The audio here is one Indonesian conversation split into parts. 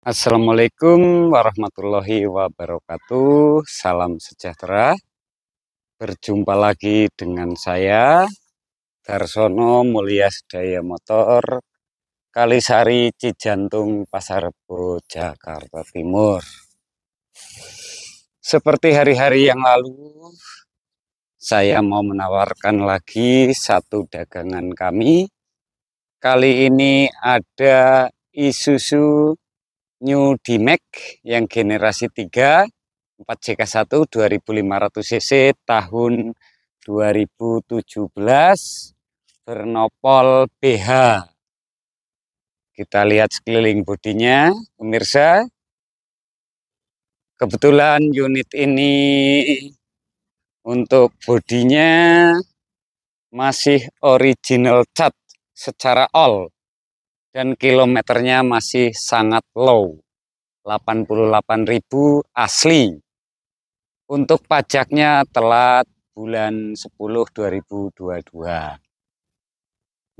Assalamualaikum warahmatullahi wabarakatuh. Salam sejahtera. Berjumpa lagi dengan saya Darsono Mulia Sedaya Motor Kalisari Cijantung Pasar Jakarta Timur. Seperti hari-hari yang lalu, saya mau menawarkan lagi satu dagangan kami. Kali ini ada Isuzu New D-Max yang generasi 3 4JK1 2500 cc tahun 2017 bernopol BH kita lihat sekeliling bodinya pemirsa kebetulan unit ini untuk bodinya masih original cat secara all dan kilometernya masih sangat low 88.000 asli untuk pajaknya telat bulan 10 2022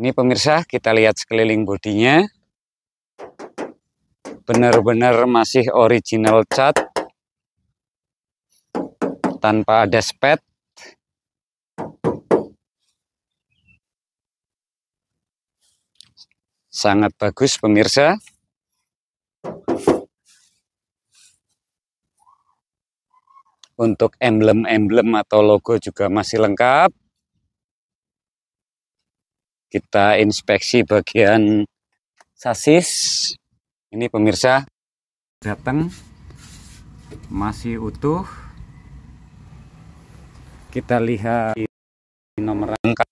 ini pemirsa kita lihat sekeliling bodinya benar-benar masih original cat tanpa ada spet sangat bagus pemirsa untuk emblem-emblem atau logo juga masih lengkap kita inspeksi bagian sasis ini pemirsa datang masih utuh kita lihat nomor rangka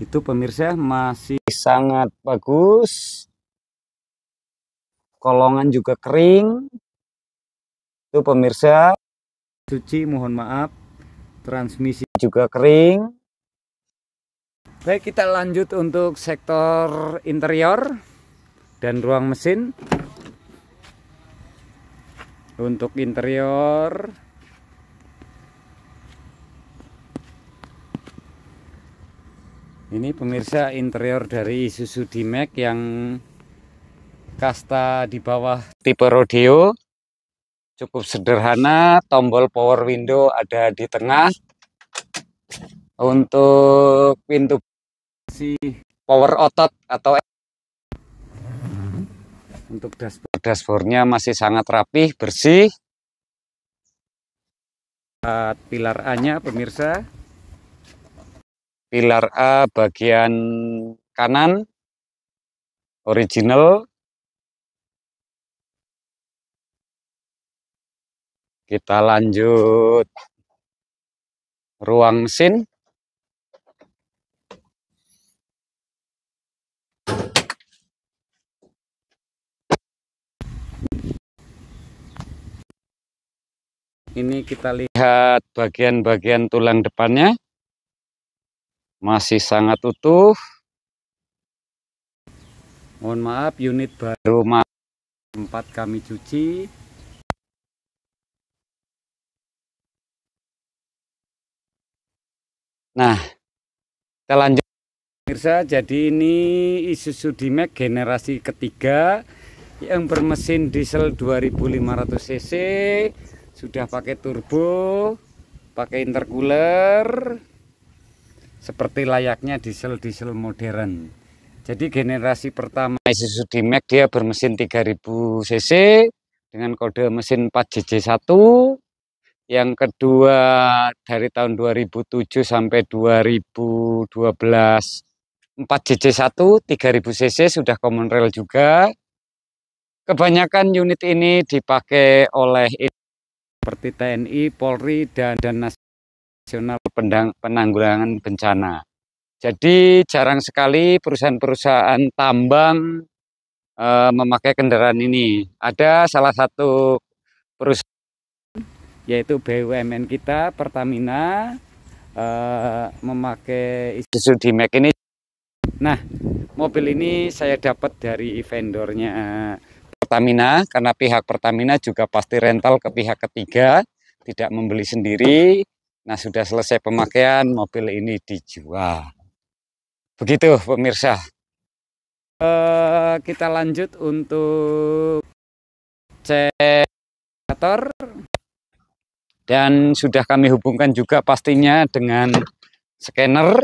itu pemirsa masih sangat bagus kolongan juga kering itu pemirsa cuci mohon maaf transmisi juga kering baik kita lanjut untuk sektor interior dan ruang mesin untuk interior Ini pemirsa interior dari Isuzu D-Max yang kasta di bawah tipe Rodeo. Cukup sederhana, tombol power window ada di tengah. Untuk pintu si power otot atau untuk dashboard dashboardnya masih sangat rapih, bersih. Pilar A-nya pemirsa pilar A bagian kanan original kita lanjut ruang sin ini kita lihat bagian-bagian tulang depannya masih sangat utuh. Mohon maaf, unit baru tempat kami cuci. Nah, kita lanjut pemirsa. Jadi ini Isuzu D-Max generasi ketiga yang bermesin diesel 2500 cc, sudah pakai turbo, pakai intercooler, seperti layaknya diesel-diesel modern. Jadi generasi pertama Isuzu D-Max dia bermesin 3000 cc dengan kode mesin 4JJ1. Yang kedua dari tahun 2007 sampai 2012 4JJ1 3000 cc sudah common rail juga. Kebanyakan unit ini dipakai oleh seperti TNI, Polri, dan, dan Nas pendang penanggulangan bencana. Jadi jarang sekali perusahaan-perusahaan tambang e, memakai kendaraan ini. Ada salah satu perusahaan yaitu BUMN kita Pertamina e, memakai Isuzu D-Max ini. Nah, mobil ini saya dapat dari vendornya Pertamina karena pihak Pertamina juga pasti rental ke pihak ketiga, tidak membeli sendiri. Nah, sudah selesai pemakaian, mobil ini dijual. Begitu, pemirsa. Uh, kita lanjut untuk cek motor dan sudah kami hubungkan juga pastinya dengan scanner.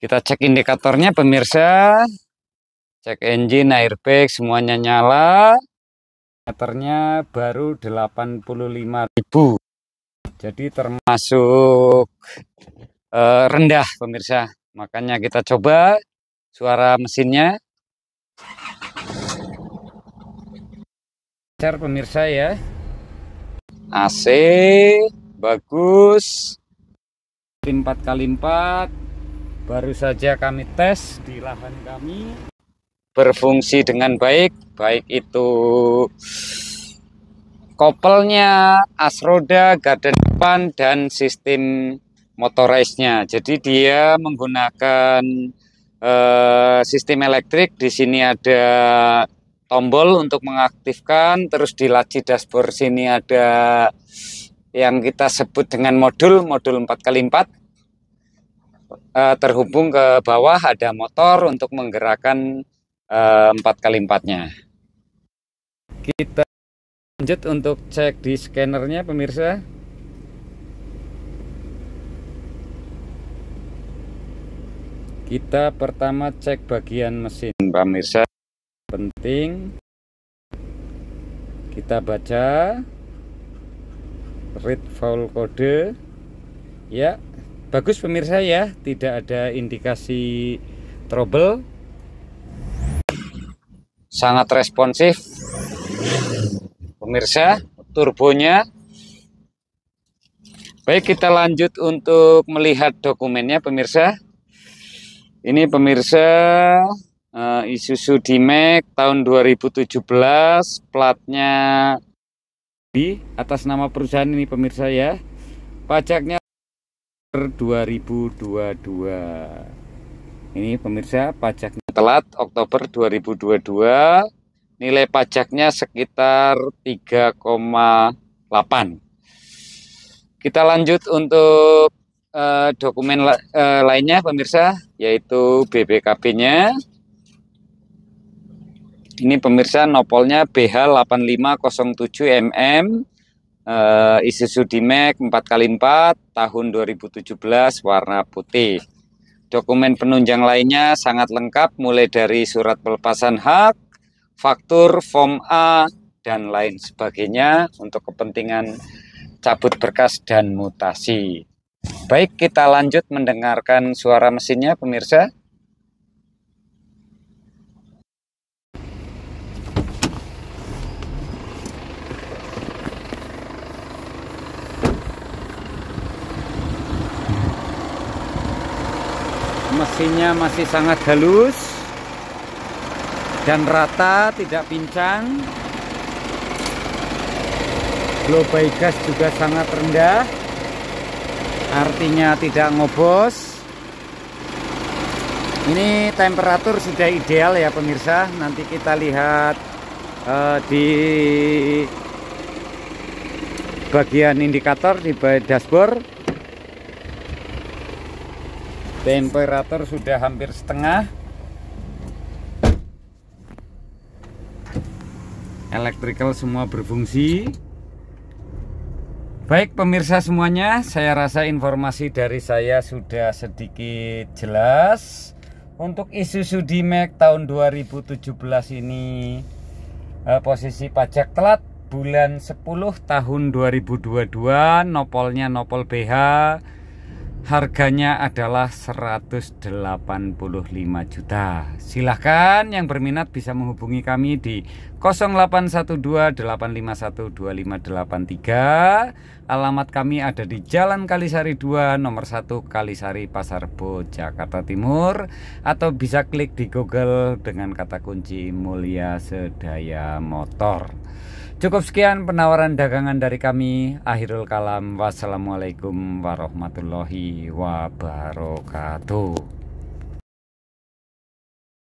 Kita cek indikatornya pemirsa. Cek engine, airbag, semuanya nyala. Meternya baru ribu. Jadi termasuk e, rendah pemirsa. Makanya kita coba suara mesinnya. Cer pemirsa ya. AC bagus. 4 kali 4 baru saja kami tes di lahan kami berfungsi dengan baik, baik itu kopelnya, as roda, garden depan, dan sistem motorisnya. Jadi dia menggunakan uh, sistem elektrik. Di sini ada tombol untuk mengaktifkan, terus di laci dashboard sini ada yang kita sebut dengan modul, modul 4x4 uh, eh, terhubung ke bawah ada motor untuk menggerakkan eh, empat x kali nya Kita lanjut untuk cek di scannernya pemirsa kita pertama cek bagian mesin pemirsa penting kita baca read foul kode ya bagus pemirsa ya tidak ada indikasi trouble sangat responsif pemirsa turbonya baik kita lanjut untuk melihat dokumennya pemirsa ini pemirsa uh, Isuzu D-Max tahun 2017 platnya B atas nama perusahaan ini pemirsa ya pajaknya 2022 ini pemirsa pajaknya telat Oktober 2022 nilai pajaknya sekitar 3,8 kita lanjut untuk eh, dokumen la, eh, lainnya pemirsa yaitu bbkp nya ini pemirsa nopolnya BH8507 mm uh, Isuzu D-Max 4x4 tahun 2017 warna putih. Dokumen penunjang lainnya sangat lengkap mulai dari surat pelepasan hak, faktur, form A, dan lain sebagainya untuk kepentingan cabut berkas dan mutasi. Baik, kita lanjut mendengarkan suara mesinnya pemirsa. mesinnya masih sangat halus dan rata tidak pincang Glow by gas juga sangat rendah artinya tidak ngobos ini temperatur sudah ideal ya pemirsa nanti kita lihat uh, di bagian indikator di dashboard temperatur sudah hampir setengah elektrikal semua berfungsi Baik pemirsa semuanya, saya rasa informasi dari saya sudah sedikit jelas. Untuk Isuzu D-Max tahun 2017 ini eh, posisi pajak telat bulan 10 tahun 2022, nopolnya nopol BH Harganya adalah 185 juta. Silahkan yang berminat bisa menghubungi kami di 0812851253. Alamat kami ada di Jalan Kalisari 2 nomor 1 Kalisari Pasarbo, Jakarta Timur atau bisa klik di Google dengan kata kunci Mulia Sedaya Motor. Cukup sekian penawaran dagangan dari kami. Akhirul kalam. Wassalamualaikum warahmatullahi wabarakatuh.